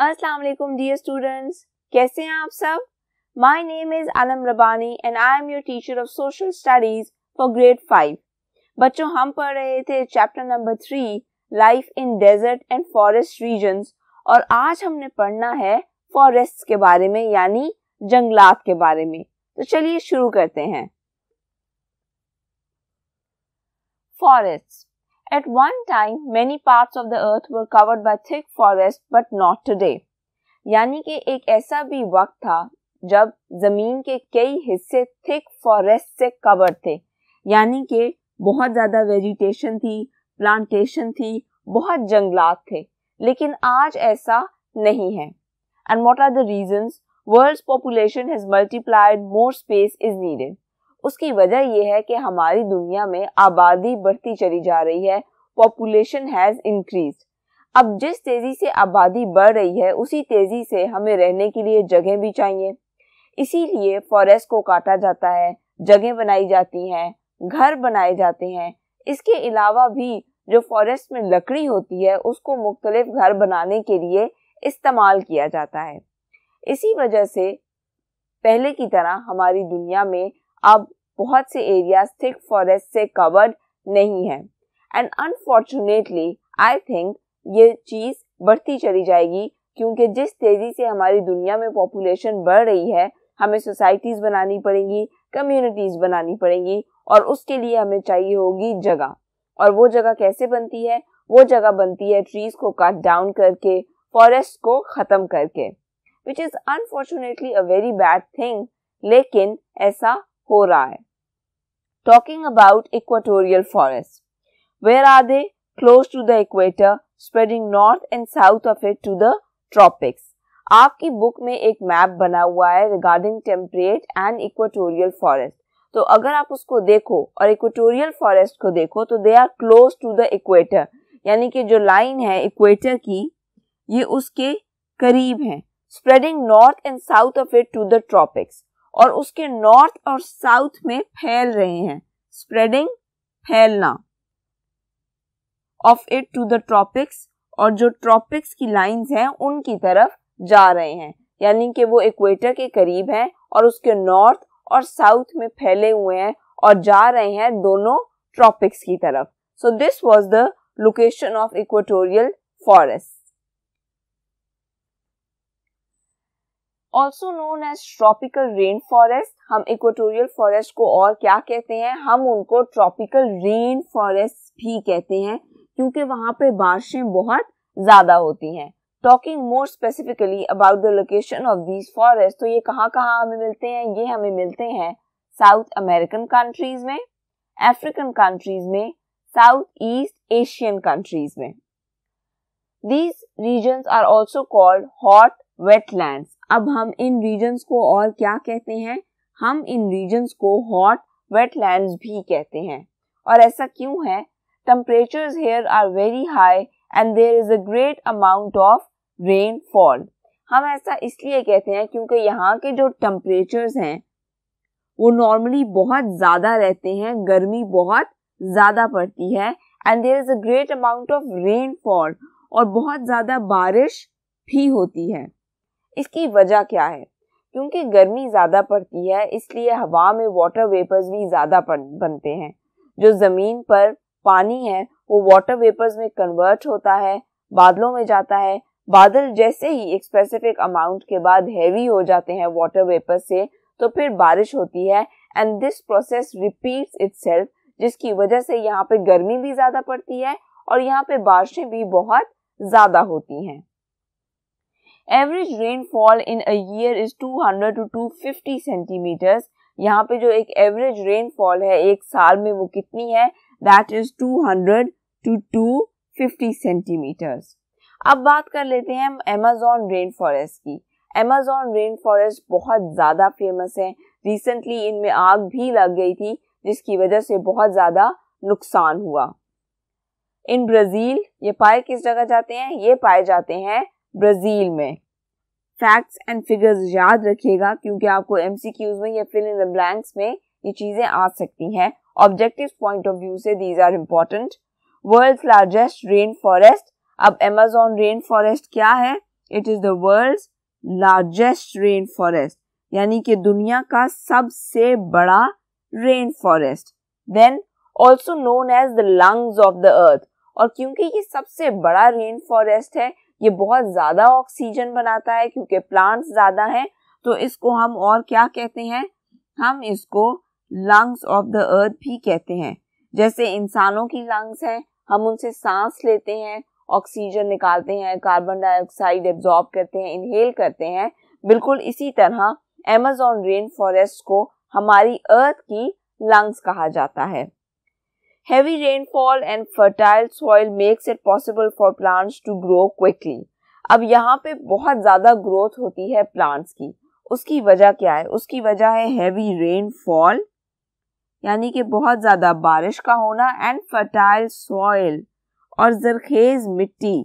अस्सलाम वालेकुम dear students कैसे हैं आप सब my name is Alam Rabbani and I am your teacher of social studies for grade five बच्चों हम पढ़ रहे थे chapter number three life in desert and forest region और आज हमने पढ़ना है फॉरेस्ट के बारे में यानी जंगलात के बारे में तो चलिए शुरू करते हैं Forests At one time, many parts of the earth were covered by thick forest but not today. यानी कि एक ऐसा भी वक्त था जब जमीन के कई हिस्से थिक फॉरेस्ट से कवर थे यानी कि बहुत ज़्यादा वेजिटेशन थी प्लांटेशन थी बहुत जंगलात थे लेकिन आज ऐसा नहीं है and what are the region world population has multiplied more space is needed उसकी वजह यह है कि हमारी दुनिया में आबादी बढ़ती चली जा रही है पॉपुलेशन हैज़ इंक्रीज अब जिस तेज़ी से आबादी बढ़ रही है उसी तेज़ी से हमें रहने के लिए जगह भी चाहिए इसीलिए फॉरेस्ट को काटा जाता है जगह बनाई जाती हैं घर बनाए जाते हैं इसके अलावा भी जो फॉरेस्ट में लकड़ी होती है उसको मुख्तलिफ घर बनाने के लिए इस्तेमाल किया जाता है इसी वजह से पहले की तरह हमारी दुनिया में अब बहुत से एरियाज थिक फॉरेस्ट से कवर्ड नहीं है एंड अनफॉर्चुनेटली आई थिंक ये चीज़ बढ़ती चली जाएगी क्योंकि जिस तेज़ी से हमारी दुनिया में पॉपुलेशन बढ़ रही है हमें सोसाइटीज़ बनानी पड़ेंगी कम्युनिटीज़ बनानी पड़ेंगी और उसके लिए हमें चाहिए होगी जगह और वो जगह कैसे बनती है वो जगह बनती है ट्रीज़ को कट डाउन करके फॉरेस्ट को ख़त्म करके which is unfortunately a very bad thing लेकिन ऐसा हो रहा है talking about equatorial forest where are they close to the equator spreading north and south of it to the tropics आपकी बुक में एक मैप बना हुआ है regarding temperate and equatorial forest तो अगर आप उसको देखो और इक्वेटोरियल फॉरेस्ट को देखो तो they are close to the equator यानी कि जो लाइन है इक्वेटर की ये उसके करीब है spreading north and south of it to the tropics और उसके नॉर्थ और साउथ में फैल रहे हैं स्प्रेडिंग फैलना of it to the tropics और जो ट्रॉपिक्स की लाइंस हैं उनकी तरफ जा रहे हैं यानी कि वो इक्वेटर के करीब हैं और उसके नॉर्थ और साउथ में फैले हुए हैं और जा रहे हैं दोनों ट्रॉपिक्स की तरफ so this was the location of equatorial forest also known as tropical rain forest हम इक्वेटोरियल फॉरेस्ट को और क्या कहते हैं हम उनको ट्रॉपिकल रेन फॉरेस्ट भी कहते हैं क्योंकि वहाँ पे बारिशें बहुत ज़्यादा होती हैं talking more specifically about the location of these forest तो ये कहाँ कहाँ हमें मिलते हैं ये हमें मिलते हैं साउथ अमेरिकन कंट्रीज में अफ्रीकन कंट्रीज में साउथ ईस्ट एशियन कंट्रीज में these region are also called hot wetland अब हम इन रीजन्स को और क्या कहते हैं हम इन रीजन्स को हॉट वेटलैंड भी कहते हैं और ऐसा क्यों है here are very high and there is a great amount of rain fall हम ऐसा इसलिए कहते हैं क्योंकि यहाँ के जो temperatures हैं वो नॉर्मली बहुत ज़्यादा रहते हैं गर्मी बहुत ज़्यादा पड़ती है there is a great amount of rain fall और बहुत ज़्यादा बारिश भी होती है इसकी वजह क्या है क्योंकि गर्मी ज़्यादा पड़ती है इसलिए हवा में वाटर वेपर्स भी ज़्यादा बनते हैं जो ज़मीन पर पानी है वो वाटर वेपर्स में कन्वर्ट होता है बादलों में जाता है बादल जैसे ही एक स्पेसिफिक अमाउंट के बाद हैवी हो जाते हैं वाटर वेपर से तो फिर बारिश होती है and this process repeats itself जिसकी वजह से यहाँ पे गर्मी भी ज़्यादा पड़ती है और यहाँ पे बारिशें भी बहुत ज़्यादा होती हैं average rainfall in a year is 200 to 250 centimetres यहाँ पे जो एक एवरेज रेनफॉल है एक साल में वो कितनी है दैट इज 200 टू 250 सेंटीमीटर्स अब बात कर लेते हैं हम एमेजोन रेन फॉरेस्ट की अमेजोन रेन फॉरेस्ट बहुत ज़्यादा फेमस है रिसेंटली इनमें आग भी लग गई थी जिसकी वजह से बहुत ज़्यादा नुकसान हुआ इन ब्राज़ील ये पाए किस जगह जाते हैं ये पाए जाते हैं ब्राज़ील में फैक्ट्स एंड फिगर्स याद रखिएगा क्योंकि आपको एम में या फिल इन द ब्लैंक्स में ये चीज़ें आ सकती हैं ऑब्जेक्टिव पॉइंट ऑफ व्यू से these are important world largest rain forest अब एमेजोन रेन फॉरेस्ट क्या है it is the world largest rain forest यानी कि दुनिया का सबसे बड़ा rain forest then also known as the lungs of the earth और क्योंकि ये सबसे बड़ा रेन फॉरेस्ट है ये बहुत ज़्यादा ऑक्सीजन बनाता है क्योंकि प्लांट्स ज़्यादा हैं तो इसको हम और क्या कहते हैं हम इसको लंग्स ऑफ द अर्थ भी कहते हैं जैसे इंसानों की लंग्स हैं हम उनसे सांस लेते हैं ऑक्सीजन निकालते हैं कार्बन डाइऑक्साइड एब्जॉर्ब करते हैं इनहेल करते हैं बिल्कुल इसी तरह एमेजोन रेन फॉरेस्ट को हमारी अर्थ की लंग्स कहा जाता है Heavy rainfall and fertile soil makes it possible for plants to grow quickly. अब यहाँ पे बहुत ज़्यादा ग्रोथ होती है प्लांट्स की उसकी वजह क्या है उसकी वजह है हैवी रेनफॉल यानी कि बहुत ज़्यादा बारिश का होना एंड फर्टाइल सॉइल और जरखेज़ मिट्टी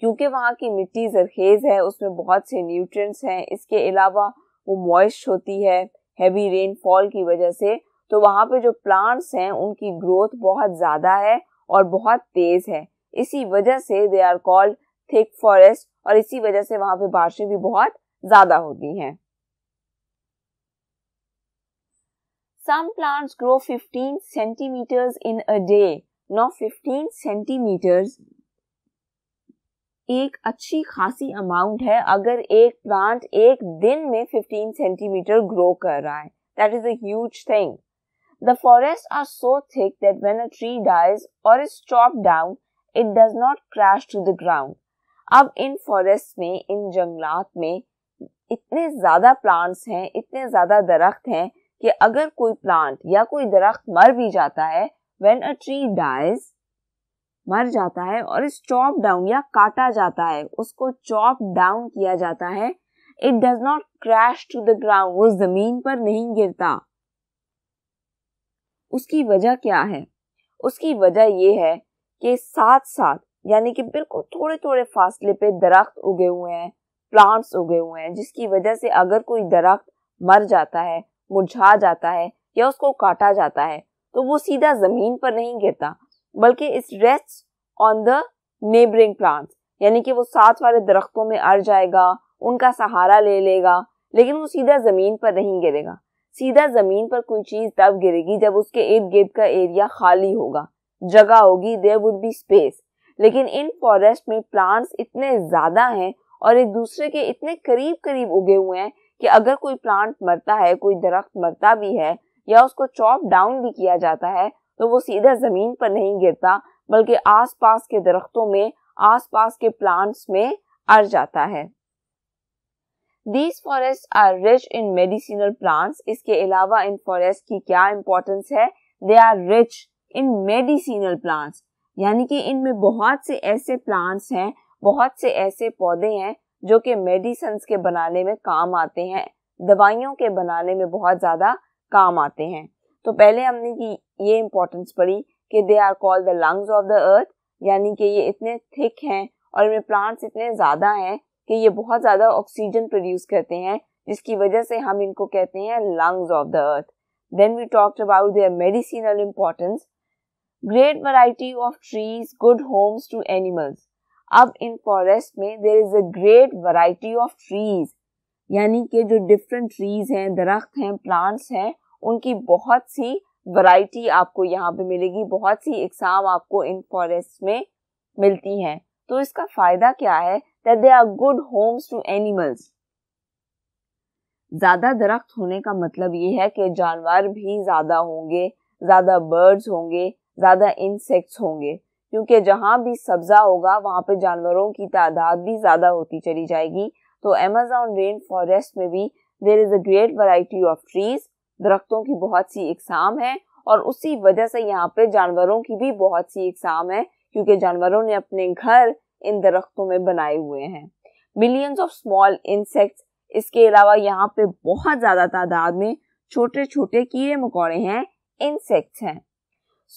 क्योंकि वहाँ की मिट्टी जरखेज़ है उसमें बहुत से न्यूट्रिएंट्स हैं इसके अलावा वो मॉइस्ट होती है हैवी रेनफॉल की वजह से तो वहाँ पे जो प्लांट्स हैं उनकी ग्रोथ बहुत ज़्यादा है और बहुत तेज़ है इसी वजह से they are called thick forest और इसी वजह से वहाँ पे बारिशें भी बहुत ज़्यादा होती हैं some plants grow 15 centimetres in a day no 15 centimetres एक अच्छी खासी अमाउंट है अगर एक प्लांट एक दिन में 15 सेंटीमीटर ग्रो कर रहा है that is a huge thing The forests are so thick that when a tree dies or is chopped down, it does not crash to the ground. अब इन फॉरेस्ट में इन जंगलात में इतने ज़्यादा प्लांट्स हैं इतने ज़्यादा दरख्त हैं कि अगर कोई प्लांट या कोई दरख्त मर भी जाता है वेन अ ट्री डाइज मर जाता है और इस चॉप डाउन या काटा जाता है उसको चॉप डाउन किया जाता है it does not crash to the ground वो जमीन पर नहीं गिरता उसकी वजह क्या है उसकी वजह यह है कि साथ साथ यानी कि बिल्कुल थोड़े थोड़े फासले पे दरख्त उगे हुए हैं प्लांट्स उगे हुए हैं जिसकी वजह से अगर कोई दरख्त मर जाता है मुरझा जाता है या उसको काटा जाता है तो वो सीधा ज़मीन पर नहीं गिरता बल्कि is rest on the neighbouring plants यानी कि वो साथ वाले दरख्तों में अड़ जाएगा उनका सहारा ले लेगा लेकिन वो सीधा ज़मीन पर नहीं गिरेगा सीधा जमीन पर कोई चीज तब गिरेगी जब उसके इर्द गिर्द का एरिया खाली होगा जगह होगी देर वुड बी स्पेस लेकिन इन फॉरेस्ट में प्लांट्स इतने ज्यादा हैं और एक दूसरे के इतने करीब करीब उगे हुए हैं कि अगर कोई प्लांट मरता है कोई दरख्त मरता भी है या उसको चॉप डाउन भी किया जाता है तो वो सीधा जमीन पर नहीं गिरता बल्कि आसपास के दरख्तों में आसपास के प्लांट्स में अर जाता है these forest are rich in medicinal plants इसके अलावा इन फॉरेस्ट की क्या इम्पोर्टेंस है they are rich in medicinal plants यानी कि इनमें बहुत से ऐसे प्लांट्स हैं बहुत से ऐसे पौधे हैं जो कि मेडिसन के बनाने में काम आते हैं दवाइयों के बनाने में बहुत ज़्यादा काम आते हैं तो पहले हमने की ये इम्पोर्टेंस पढ़ी कि they are called the lungs of the earth यानी कि ये इतने थिक हैं और इनमें प्लांट्स इतने ज़्यादा हैं कि ये बहुत ज़्यादा ऑक्सीजन प्रोड्यूस करते हैं जिसकी वजह से हम इनको कहते हैं lungs of the earth then we talked about their medicinal importance great variety of trees good homes to animals अब इन फॉरेस्ट में there is a great variety of trees यानी कि जो डिफरेंट ट्रीज हैं दरख्त हैं प्लांट्स हैं उनकी बहुत सी वराइटी आपको यहाँ पे मिलेगी बहुत सी इकसाम आपको इन फॉरेस्ट में मिलती हैं तो इसका फ़ायदा क्या है that they are good homes to animals ज्यादा दरख्त होने का मतलब ये है कि जानवर भी ज्यादा होंगे ज्यादा बर्ड्स होंगे ज्यादा इंसेक्ट्स होंगे क्योंकि जहाँ भी सब्जा होगा वहाँ पे जानवरों की तादाद भी ज्यादा होती चली जाएगी तो अमेजोन रेन फॉरेस्ट में भी there is a great variety of trees दरख्तों की बहुत सी इकसाम है और उसी वजह से यहाँ पे जानवरों की भी बहुत सी इकसाम है क्योंकि जानवरों ने अपने घर इन दरख्तों में बनाए हुए हैं मिलियंस ऑफ स्मॉल इंसेक्ट्स इसके अलावा यहाँ पे बहुत ज़्यादा तादाद में छोटे छोटे कीड़े मकोड़े हैं इंसेक्ट्स हैं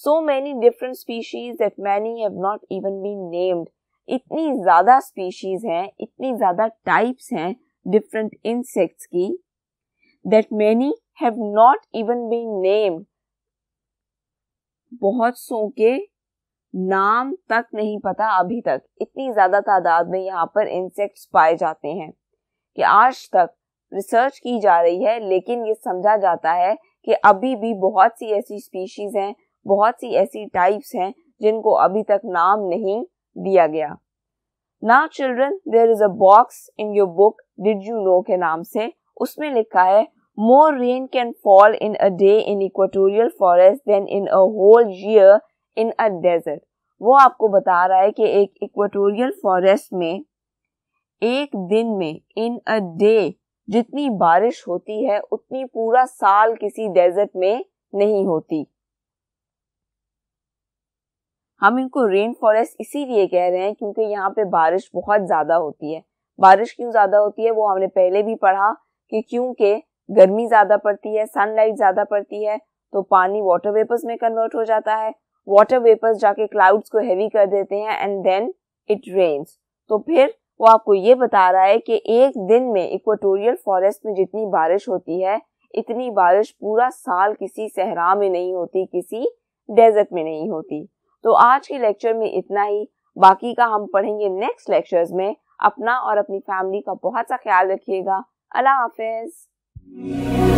so many different species that many have not even been named इतनी ज़्यादा स्पीशीज हैं इतनी ज़्यादा टाइप्स हैं डिफरेंट इंसेक्ट्स की that many have not even been named बहुत सो के नाम तक नहीं पता अभी तक इतनी ज़्यादा तादाद में यहाँ पर इंसेक्ट्स पाए जाते हैं कि आज तक रिसर्च की जा रही है लेकिन ये समझा जाता है कि अभी भी बहुत सी ऐसी स्पीशीज़ हैं बहुत सी ऐसी टाइप्स हैं जिनको अभी तक नाम नहीं दिया गया ना children there is a box in your book did you know के नाम से उसमें लिखा है more rain can fall in a day in equatorial forest than in a whole year in a desert वो आपको बता रहा है कि एक इक्वेटोरियल फॉरेस्ट में एक दिन में इन अ डे जितनी बारिश होती है उतनी पूरा साल किसी डेजर्ट में नहीं होती हम इनको रेन फॉरेस्ट इसीलिए कह रहे हैं क्योंकि यहाँ पे बारिश बहुत ज़्यादा होती है बारिश क्यों ज़्यादा होती है वो हमने पहले भी पढ़ा कि क्योंकि गर्मी ज़्यादा पड़ती है सनलाइट ज़्यादा पड़ती है तो पानी वाटर वेपर्स में कन्वर्ट हो जाता है वाटर वेपर्स जाके क्लाउड्स को हैवी कर देते हैं एंड देन इट रेन्स तो फिर वो आपको ये बता रहा है कि एक दिन में इक्वेटोरियल फॉरेस्ट में जितनी बारिश होती है इतनी बारिश पूरा साल किसी सहरा में नहीं होती किसी डेजर्ट में नहीं होती तो आज के लेक्चर में इतना ही बाकी का हम पढ़ेंगे नेक्स्ट लेक्चर्स में अपना और अपनी फैमिली का बहुत सा ख्याल रखिएगा अल्लाह हाफिज़